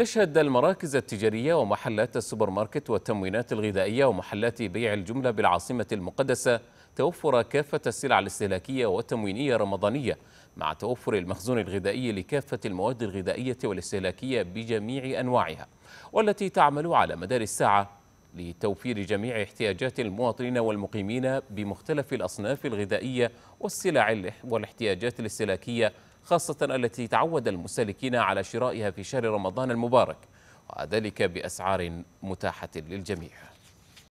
تشهد المراكز التجارية ومحلات السوبر ماركت والتموينات الغذائية ومحلات بيع الجملة بالعاصمة المقدسة توفر كافة السلع الاستهلاكية والتموينية رمضانية مع توفر المخزون الغذائي لكافة المواد الغذائية والاستهلاكية بجميع أنواعها والتي تعمل على مدار الساعة لتوفير جميع احتياجات المواطنين والمقيمين بمختلف الأصناف الغذائية والسلع والاحتياجات الاستهلاكية خاصة التي تعود المستهلكين على شرائها في شهر رمضان المبارك وذلك بأسعار متاحة للجميع